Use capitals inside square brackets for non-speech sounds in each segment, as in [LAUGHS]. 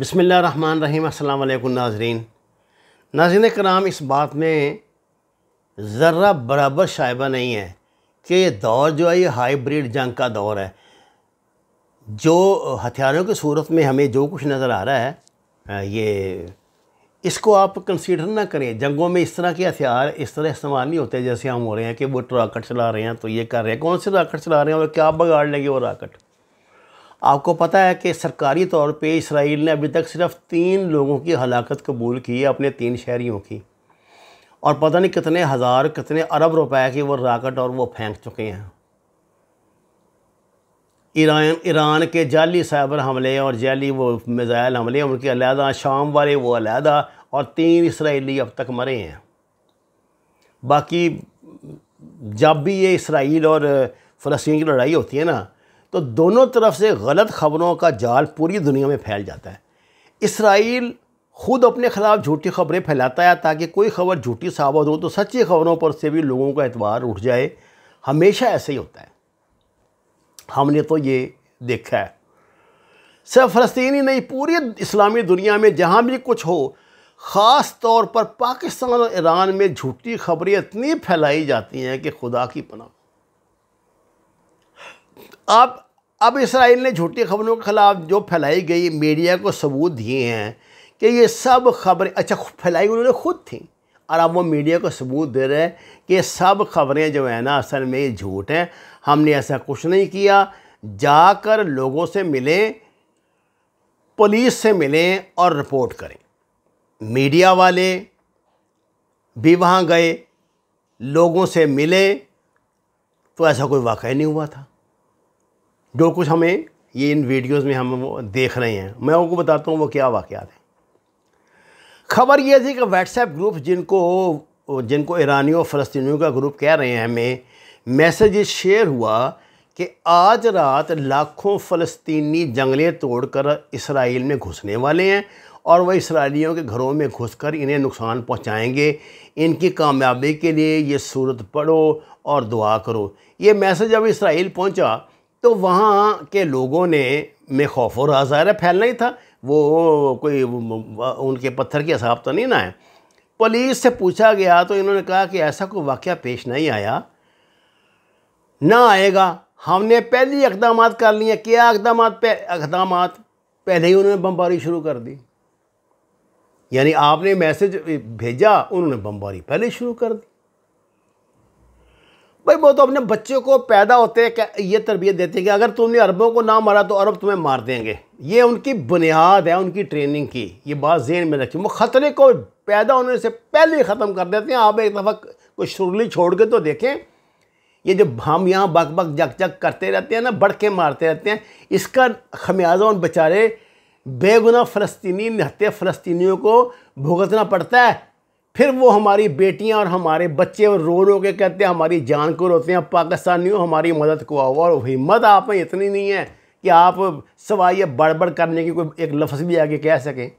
बसमीम् अल्लाम नाजरीन नाजिन कराम इस बात में ज़र्रा बराबर शाइबा नहीं है कि ये दौर जो है ये हाइब्रिड जंग का दौर है जो हथियारों की सूरत में हमें जो कुछ नज़र आ रहा है ये इसको आप कंसीडर ना करें जंगों में इस तरह के हथियार इस तरह इस्तेमाल नहीं होते जैसे हम हो रहे हैं कि वो ट्राकट चला रहे हैं तो ये कर रहे हैं कौन से राकेट चला रहे हैं और क्या बगाड़ लेंगे वो राकेट आपको पता है कि सरकारी तौर पे इसराइल ने अभी तक सिर्फ तीन लोगों की हलाकत कबूल की है अपने तीन शहरीों की और पता नहीं कितने हज़ार कितने अरब रुपए के वो राकेट और वो फेंक चुके हैं ईरान ईरान के जाली साइबर हमले और जाली वो मिज़ाइल हमले उनके अलहदा शाम वाले वो अलहदा और तीन इसराइली अब तक मरे हैं बाकी जब भी ये इसराइल और फ़लस्तीन की लड़ाई होती है ना तो दोनों तरफ से गलत ख़बरों का जाल पूरी दुनिया में फैल जाता है इसराइल खुद अपने ख़िलाफ़ झूठी खबरें फैलाता है ताकि कोई खबर झूठी साबित हो तो सच्ची खबरों पर से भी लोगों का एतबार उठ जाए हमेशा ऐसे ही होता है हमने तो ये देखा है सिर्फ फ़लस्तीन ही नहीं पूरी इस्लामी दुनिया में जहाँ भी कुछ हो ख़ास तौर पर पाकिस्तान और ईरान में झूठी खबरें इतनी फैलाई जाती हैं कि खुदा की पनाह अब अब इसराइल ने झूठी खबरों के ख़िलाफ़ जो फैलाई गई मीडिया को सबूत दिए हैं कि ये सब खबरें अच्छा फैलाई उन्होंने खुद थी और अब वो मीडिया को सबूत दे रहे हैं कि सब खबरें जो है ना असल में ये झूठ हैं हमने ऐसा कुछ नहीं किया जाकर लोगों से मिलें पुलिस से मिलें और रिपोर्ट करें मीडिया वाले भी वहाँ गए लोगों से मिले तो ऐसा कोई वाक़ नहीं हुआ था जो कुछ हमें ये इन वीडियोस में हम देख रहे हैं मैं उनको बताता हूँ वो क्या वाक़ हैं खबर ये थी कि व्हाट्सएप ग्रुप जिनको जिनको ईरानियों और फ़लस्तनी का ग्रुप कह रहे हैं हमें मैसेज शेयर हुआ कि आज रात लाखों फ़लस्तनी जंगलें तोड़कर इसराइल में घुसने वाले हैं और वह इसराइलियों के घरों में घुसकर इन्हें नुकसान पहुंचाएंगे इनकी कामयाबी के लिए ये सूरत पढ़ो और दुआ करो ये मैसेज अब इसराइल पहुंचा तो वहाँ के लोगों ने में खौफ और आजार फैलना ही था वो कोई उनके पत्थर के हिसाब तो नहीं ना है पुलिस से पूछा गया तो इन्होंने कहा कि ऐसा कोई वाक़ पेश नहीं आया ना आएगा हमने पहले इकदाम कर लिए क्या इकदाम इकदाम पहले ही उन्होंने बमबारी शुरू कर दी यानी आपने मैसेज भेजा उन्होंने बमबारी पहले शुरू कर दी भाई वो तो अपने बच्चे को पैदा होते ये तरबियत देते हैं कि अगर तुमने अरबों को ना मारा तो अरब तुम्हें मार देंगे ये उनकी बुनियाद है उनकी ट्रेनिंग की ये बात जेन में रखी वो ख़तरे को पैदा होने से पहले ही ख़त्म कर देते हैं आप एक दफ़ा कोई शुरली छोड़ के तो देखें ये जो हम यहाँ बक बक जक जक करते रहते हैं ना बड़के मारते रहते हैं इसका खमियाजा उन बेचारे बेगुना फ़लस्तनी नहते फ़लस्तियों को भुगतना पड़ता है फिर वो हमारी बेटियां और हमारे बच्चे और रो रो के कहते हैं हमारी जान को रोते हैं पाकिस्तानियों हमारी मदद को आओ और हिम्मत आप में इतनी नहीं है कि आप सवाई बड़बड़ करने की कोई एक लफ्ज़ भी आगे कह सकें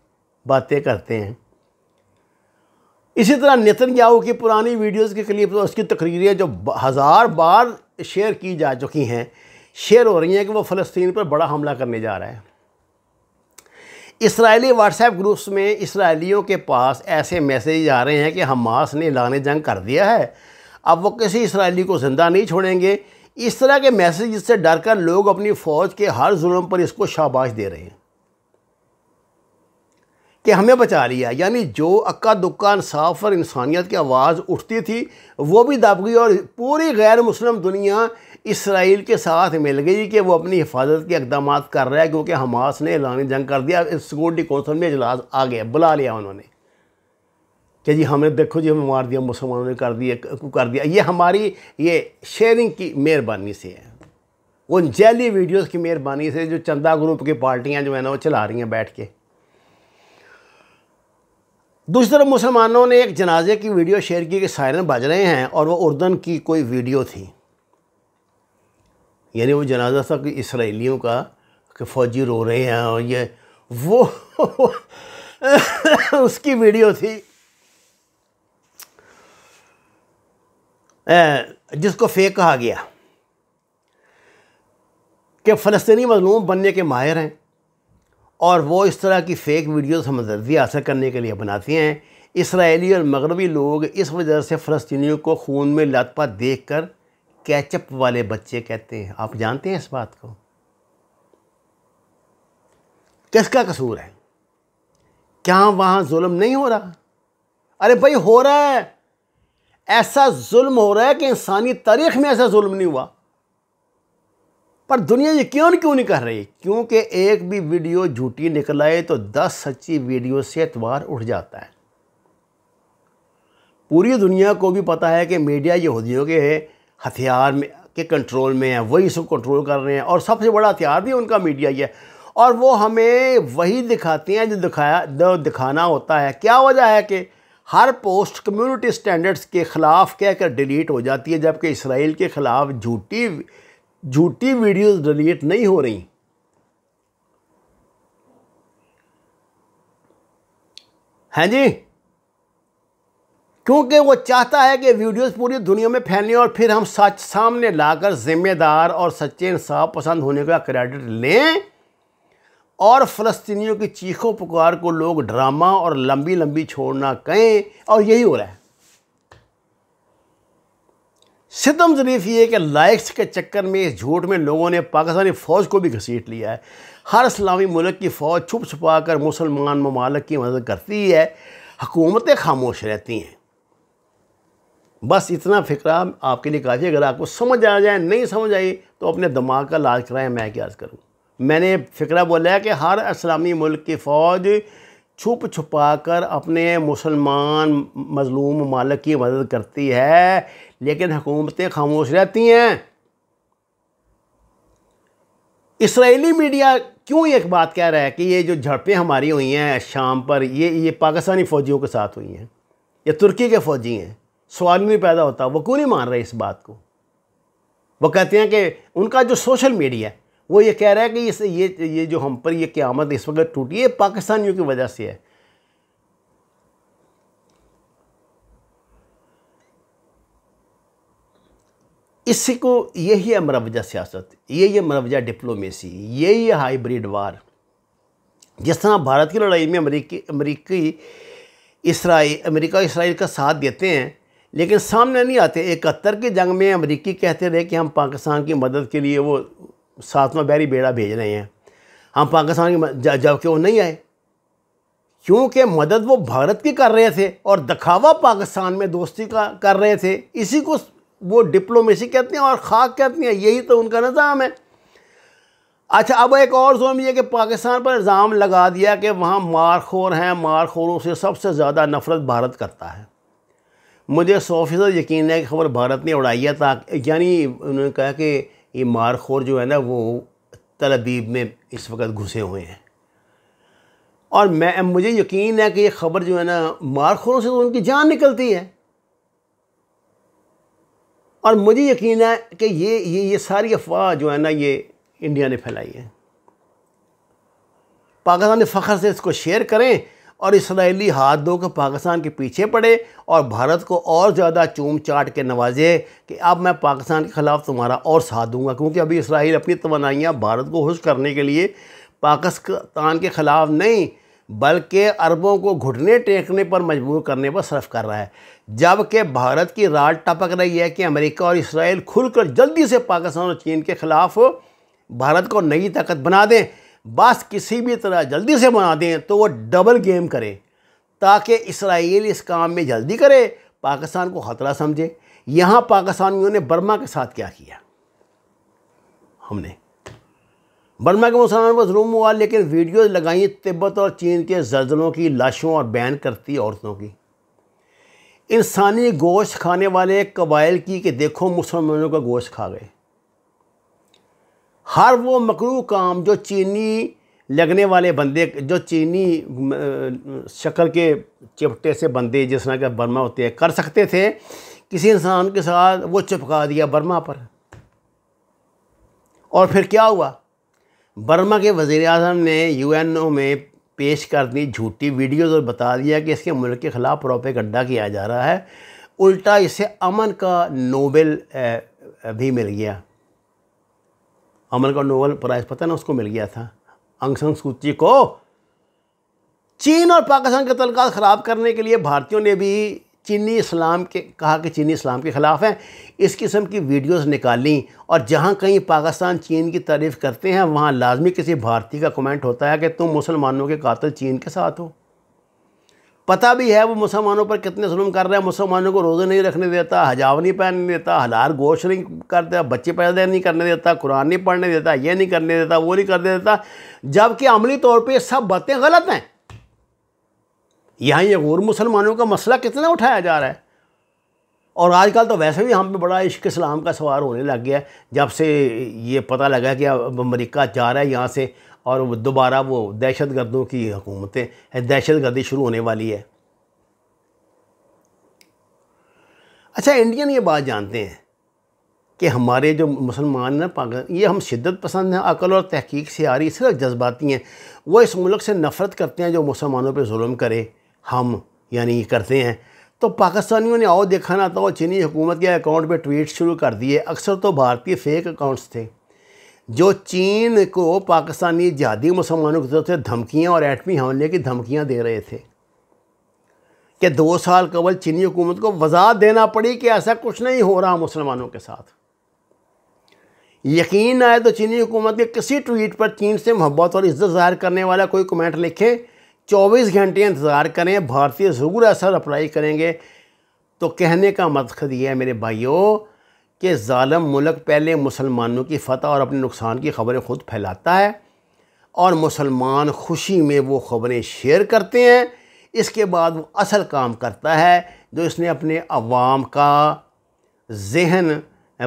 बातें करते हैं इसी तरह नितिन याहू की पुरानी वीडियोस के क्लिप तो उसकी तकरीरें जो हज़ार बार शेयर की जा चुकी हैं शेयर हो रही हैं कि वो फ़लस्तीन पर बड़ा हमला करने जा रहा है इसराइली व्हाट्सएप ग्रुप्स में इसराइलियों के पास ऐसे मैसेज आ रहे हैं कि हमास ने लाने जंग कर दिया है अब वो किसी इसराइली को ज़िंदा नहीं छोड़ेंगे इस तरह के मैसेज से डर कर लोग अपनी फ़ौज के हर जुल्म पर इसको शाबाश दे रहे हैं कि हमें बचा लिया यानी जो अक्का दुक्का इंसाफ और इंसानियत की आवाज़ उठती थी वो भी दब गई और पूरी गैर मुस्लिम दुनिया इसराइल के साथ मिल गई कि वो अपनी हिफाजत के इकदाम कर रहा है क्योंकि हमास ने ऐलानी जंग कर दिया सिक्योरिटी कौंसिल में इजलास आ गया बुला लिया उन्होंने कि जी हमने देखो जी हमें मार दिया मुसलमानों ने कर दिया कर दिया ये हमारी ये शेयरिंग की मेहरबानी से है उन जैली वीडियोज़ की मेहरबानी से जो चंदा ग्रुप की पार्टियाँ जो है ना वो चला रही हैं बैठ के दूसरी तरफ मुसलमानों ने एक जनाजे की वीडियो शेयर की कि सायरन बज रहे हैं और वो उर्दन की कोई वीडियो थी यानी वो जनाजा था कि इसराइलियों का कि फ़ौजी रो रहे हैं और ये वो [LAUGHS] उसकी वीडियो थी जिसको फेक कहा गया कि फ़लस्तनी मजलूम बनने के माहिर हैं और वो इस तरह की फ़ेक वीडियोस हमदर्दी हासिल करने के लिए बनाते हैं इसराइली और मगरबी लोग इस वजह से फ़लस्तियों को खून में लतपा देख कर कैचअप वाले बच्चे कहते हैं आप जानते हैं इस बात को किसका कसूर है क्या वहां जुल्म नहीं हो रहा अरे भाई हो रहा है ऐसा जुल्म हो रहा है कि इंसानी तारीख में ऐसा जुल्म नहीं हुआ पर दुनिया ये क्यों क्यों नहीं कर रही क्योंकि एक भी वीडियो झूठी निकल आए तो दस सच्ची वीडियो से एतवार उठ जाता है पूरी दुनिया को भी पता है कि मीडिया यहूदियों के है हथियार में के कंट्रोल में है वही सब कंट्रोल कर रहे हैं और सबसे बड़ा हथियार भी उनका मीडिया ही है और वो हमें वही दिखाते हैं जो दिखाया दिखाना होता है क्या वजह है कि हर पोस्ट कम्युनिटी स्टैंडर्ड्स के ख़िलाफ़ कहकर डिलीट हो जाती है जबकि इसराइल के ख़िलाफ़ झूठी झूठी वीडियोस डिलीट नहीं हो रही हैं हाँ जी क्योंकि वो चाहता है कि वीडियोस पूरी दुनिया में फैलें और फिर हम सच सामने लाकर ज़िम्मेदार और सच्चे इंसाफ पसंद होने का क्रेडिट लें और फ़लस्तियों की चीखों पुकार को लोग ड्रामा और लंबी लंबी छोड़ना कहें और यही हो रहा है सितम जरीफ ये कि लाइक्स के चक्कर में इस झूठ में लोगों ने पाकिस्तानी फ़ौज को भी घसीट लिया है हर इस्लामी मुल्क की फ़ौज छुप छुपा कर मुसलमान ममालक की मदद करती है हकूमतें खामोश रहती हैं बस इतना फिक्रा आपके लिए काफ़ी अगर आपको समझ आ जाए नहीं समझ आई तो अपने दिमाग का लाज कराएं मैं क्या करूँ मैंने फिक्रा बोला है कि हर इस्लामी मुल्क की फ़ौज छुप छुपा कर अपने मुसलमान मजलूम मालक की मदद करती है लेकिन हुकूमतें खामोश रहती हैं इसराइली मीडिया क्यों एक बात कह रहा है कि ये जो झड़पें हमारी हुई हैं शाम पर ये ये पाकिस्तानी फ़ौजियों के साथ हुई हैं ये तुर्की के फ़ौजी हैं सवाल नहीं पैदा होता वो क्यों नहीं मान रहे इस बात को वो कहते हैं कि उनका जो सोशल मीडिया है वो ये कह रहा है कि इस ये ये जो हम पर ये क़्यामत इस वक्त टूटी है पाकिस्तानियों की वजह से है इसी को यही है मरवजा सियासत यही है मरवजा डिप्लोमेसी यही है हाइब्रिड वार जिस तरह भारत की लड़ाई में अमरीकी अमरीकी इसराइल अमेरिका इसराइल का साथ देते हैं लेकिन सामने नहीं आते इकहत्तर की जंग में अमरीकी कहते रहे कि हम पाकिस्तान की मदद के लिए वो सातवां बैरी बेड़ा भेज रहे हैं हम पाकिस्तान की जबकि वो नहीं आए क्योंकि मदद वो भारत की कर रहे थे और दिखावा पाकिस्तान में दोस्ती का कर रहे थे इसी को वो डिप्लोमेसी कहते हैं और खाक कहते हैं यही तो उनका निज़ाम है अच्छा अब एक और जोम यह कि पाकिस्तान पर इल्ज़ाम लगा दिया कि वहाँ मारखोर हैं मारखोरों से सबसे ज़्यादा नफ़रत भारत करता है मुझे सौ फीसद यकीन है कि खबर भारत ने उड़ाई है ताकि यानी उन्होंने कहा कि ये मारखोर जो है ना वो तलबीब में इस वक्त घुसे हुए हैं और मैं मुझे यकीन है कि ये ख़बर जो है ना मारखोरों से तो उनकी जान निकलती है और मुझे यकीन है कि ये ये ये सारी अफवाह जो है ना ये इंडिया ने फैलाई है पाकिस्तान ने फ़ख्र से इसको शेयर करें और इसराइली हाथ धो के पाकिस्तान के पीछे पड़े और भारत को और ज़्यादा चूम चाट के नवाजे कि अब मैं पाकिस्तान के ख़िलाफ़ तुम्हारा और साथ दूंगा क्योंकि अभी इसराइल अपनी तोनाइयाँ भारत को खुश करने के लिए पाकिस्तान के ख़िलाफ़ नहीं बल्कि अरबों को घुटने टेकने पर मजबूर करने पर सर्फ कर रहा है जबकि भारत की राड टपक रही है कि अमेरिका और इसराइल खुलकर जल्दी से पाकिस्तान और चीन के ख़िलाफ़ भारत को नई ताकत बना दें बस किसी भी तरह जल्दी से बना दें तो वो डबल गेम करें ताकि इसराइल इस काम में जल्दी करे पाकिस्तान को ख़तरा समझे यहाँ पाकिस्तानियों ने बर्मा के साथ क्या किया हमने बर्मा के मुसलमान पर जुलूम हुआ लेकिन वीडियोज़ लगाई तिब्बत और चीन के जल्जलों की लाशों और बैन करती औरतों की इंसानी गोश्त खाने वाले कबाइल की कि देखो मुसलमानों का गोश्त खा गए हर वो मकरू काम जो चीनी लगने वाले बंदे जो चीनी शक्ल के चिपटे से बंदे जिस तरह के बर्मा होते हैं कर सकते थे किसी इंसान के साथ वो चिपका दिया बर्मा पर और फिर क्या हुआ बर्मा के वज़ी अजम ने यू एन ओ में पेश कर दी झूठी वीडियोज़ और बता दिया कि इसके मुल्क के ख़िलाफ़ गड्ढा किया जा रहा है उल्टा इसे अमन का नोबेल भी मिल गया अमल का नोबल प्राइज़ पता ना उसको मिल गया था अंगसंग सूची को चीन और पाकिस्तान के तलकात ख़राब करने के लिए भारतीयों ने भी चीनी इस्लाम के कहा कि चीनी इस्लाम के ख़िलाफ़ हैं इस किस्म की वीडियोस निकाली और जहाँ कहीं पाकिस्तान चीन की तारीफ़ करते हैं वहाँ लाजमी किसी भारतीय का कमेंट होता है कि तुम मुसलमानों के कातिल चीन के साथ हो पता भी है वो मुसलमानों पर कितने जुलम कर रहा है मुसलमानों को रोज़े नहीं रखने देता हजाव नहीं पहनने देता हलार गोश नहीं करता बच्चे पैदा नहीं करने देता कुरान नहीं पढ़ने देता ये नहीं करने देता वो नहीं करने देता जबकि अमली तौर पर ये सब बातें गलत हैं यहाँ ये गूर मुसलमानों का मसला कितना उठाया जा रहा है और आजकल तो वैसे भी हम पे बड़ा इश्क इस्लाम का सवार होने लग गया है जब से ये पता लगा कि अब अमरीका जा रहा है यहाँ से और दोबारा वो दहशत गर्दों की हुकूमतें दहशत गर्दी शुरू होने वाली है अच्छा इंडियन ये बात जानते हैं कि हमारे जो मुसलमान हैं पाग ये हम शिद्दत पसंद हैं अकल और तहकीक से आ रही सिर्फ जज्बाती हैं वो इस मुल्क से नफ़रत करते हैं जो मुसलमानों पर म करे हम यानी करते हैं तो पाकिस्तानियों ने आओ देखा ना तो चीनी हुकूमत के अकाउंट पे ट्वीट शुरू कर दिए अक्सर तो भारतीय फेक अकाउंट्स थे जो चीन को पाकिस्तानी जहादी मुसलमानों की तरफ से धमकियाँ और एटमी हमले की धमकियाँ दे रहे थे कि दो साल कबल चीनी हुकूमत को वजात देना पड़ी कि ऐसा कुछ नहीं हो रहा मुसलमानों के साथ यकीन आए तो चीनी हुकूमत के किसी ट्वीट पर चीन से मोहब्बत और इज्जत ज़ाहिर करने वाला कोई कमेंट लिखे चौबीस घंटे इंतज़ार करें भारतीय ज़रूर ऐसा अप्लाई करेंगे तो कहने का मकसद ये है मेरे भाइयों कि ालम मुल्क पहले मुसलमानों की फ़तह और अपने नुकसान की ख़बरें ख़ुद फैलाता है और मुसलमान खुशी में वो ख़बरें शेयर करते हैं इसके बाद वो असल काम करता है जो इसने अपने अवाम का जहन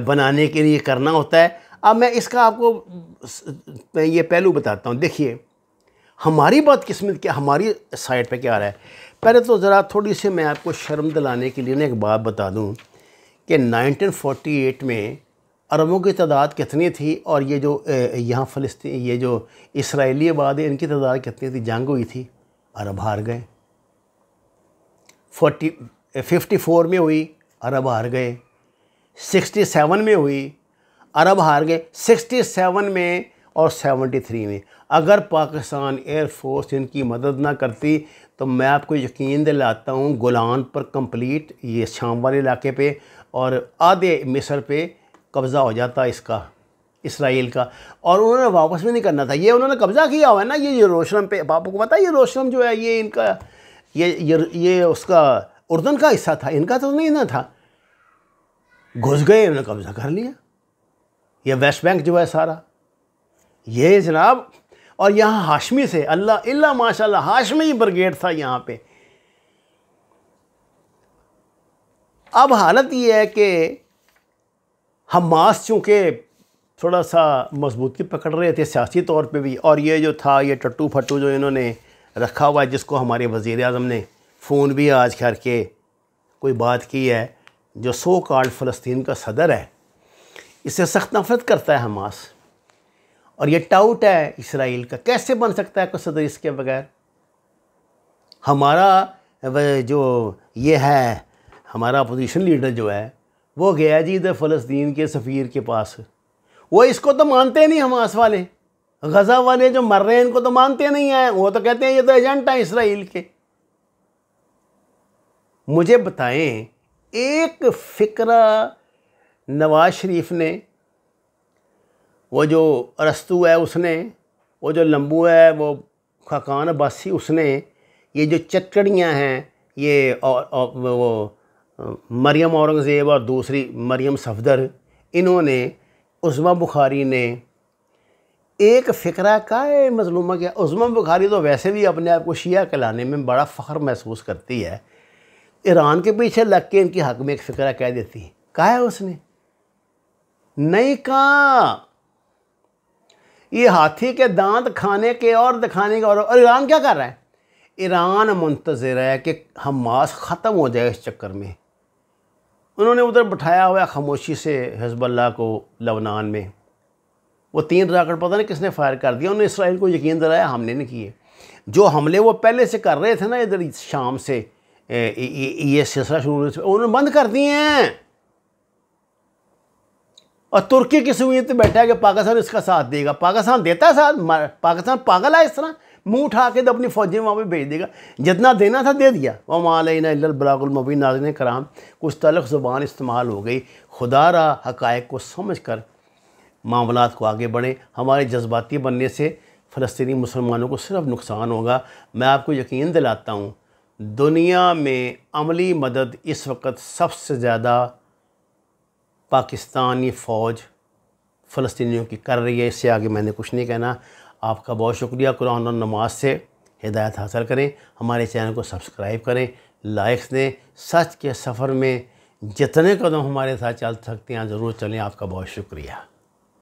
बनाने के लिए करना होता है अब मैं इसका आपको ये पहलू बताता हूँ देखिए हमारी किस्मत क्या हमारी साइड पे क्या आ रहा है पहले तो ज़रा थोड़ी सी मैं आपको शर्म दिलाने के लिए ना एक बात बता दूँ कि 1948 में अरबों की तादाद कितनी थी और ये जो यहाँ फ़लस्ती ये जो इसराइली आबाद है इनकी तादाद कितनी थी जंग हुई थी अरब हार गए फोटी फिफ्टी फोर में हुई अरब हार गए सिक्सटी सेवन में हुई अरब हार गए सिक्सटी सेवन में और 73 थ्री में अगर पाकिस्तान एयरफोर्स इनकी मदद ना करती तो मैं आपको यकीन दिलाता हूँ गुलान पर कंप्लीट ये शाम वाले इलाके पे और आधे मिस्र पे कब्ज़ा हो जाता इसका इसराइल का और उन्होंने वापस भी नहीं करना था ये उन्होंने कब्ज़ा किया हुआ है ना ये यरूशलम पे पापा को पता है यरूशलम जो है ये इनका ये ये, ये उसका उर्दन का हिस्सा था इनका तो नहीं ना था घुस गए इन्होंने कब्ज़ा कर लिया ये वेस्ट बैंक जो है सारा ये जनाब और यहाँ हाशमी से अल्लाह माशा माशाल्लाह हाशमी ब्रिगेड था यहाँ पे अब हालत ये है कि हमास चूँकि थोड़ा सा मजबूती पकड़ रहे थे सियासी तौर पे भी और ये जो था ये टट्टू फट्टू जो इन्होंने रखा हुआ है जिसको हमारे वज़ी अजम ने फ़ोन भी आज करके कोई बात की है जो सो कार्ड फ़लस्तीन का सदर है इससे सख्त नफरत करता है हमास और ये टाउट है इसराइल का कैसे बन सकता है कोई सदर इसके बगैर हमारा जो ये है हमारा अपोजिशन लीडर जो है वो गया जी इधर फ़लस्तीन के सफ़ीर के पास वो इसको तो मानते नहीं हमास वाले गज़ा वाले जो मर रहे हैं इनको तो मानते नहीं हैं वो तो कहते हैं ये तो एजेंट हैं इसराइल के मुझे बताएं एक फ़िक्रा नवाज शरीफ ने वो जो रस्तू है उसने वो जो लम्बू है वो खकान अब्बासी उसने ये जो चटकड़ियाँ हैं ये और, और वो मरियम औरंगज़ेब और दूसरी मरियम सफदर इन्होंने उज़मा बुखारी ने एक फ़िक्रा का मजलूमा किया उस्मा बुखारी तो वैसे भी अपने आप को शिया कहलाने में बड़ा फ़ख्र महसूस करती है ईरान के पीछे लग के इनके हक़ में एक फ़िक्रा कह देती है कहा है उसने नहीं कहा ये हाथी के दांत खाने के और दिखाने के और, और ईरान क्या कर रहा है ईरान मुंतज़र है कि हमास ख़त्म हो जाए इस चक्कर में उन्होंने उधर बैठाया हुआ खामोशी से हजबल्ला को लबनान में वो तीन राकेट पता नहीं किसने फायर कर दिया उन्होंने इसराइल को यकीन दिलाया हमने नहीं किए जो हमले वो पहले से कर रहे थे ना इधर शाम से ये सिलसिला शुरू होने से उन्होंने बंद कर दिए हैं और तुर्की की सुविधा तो बैठा है कि पाकिस्तान इसका साथ देगा पाकिस्तान देता है साथ पाकिस्तान पागल है इस तरह मुंह उठा के तो अपनी फौजी वहाँ पर भेज देगा जितना देना था दे दिया मालीन अलबलामबी नाजन कराम कुछ तलक ज़ुबान इस्तेमाल हो गई खुदा रहा हकायक को समझ कर मामला को आगे बढ़े हमारे जज्बाती बनने से फ़लस्तनी मुसलमानों को सिर्फ नुकसान होगा मैं आपको यकीन दिलाता हूँ दुनिया में अमली मदद इस वक्त सबसे ज़्यादा पाकिस्तानी फ़ौज फ़लस्तनी की कर रही है इससे आगे मैंने कुछ नहीं कहना आपका बहुत शुक्रिया कुरान और नमाज से हिदायत हासिल करें हमारे चैनल को सब्सक्राइब करें लाइक्स दें सच के सफ़र में जितने कदम हमारे साथ चल सकते हैं ज़रूर चलें आपका बहुत शुक्रिया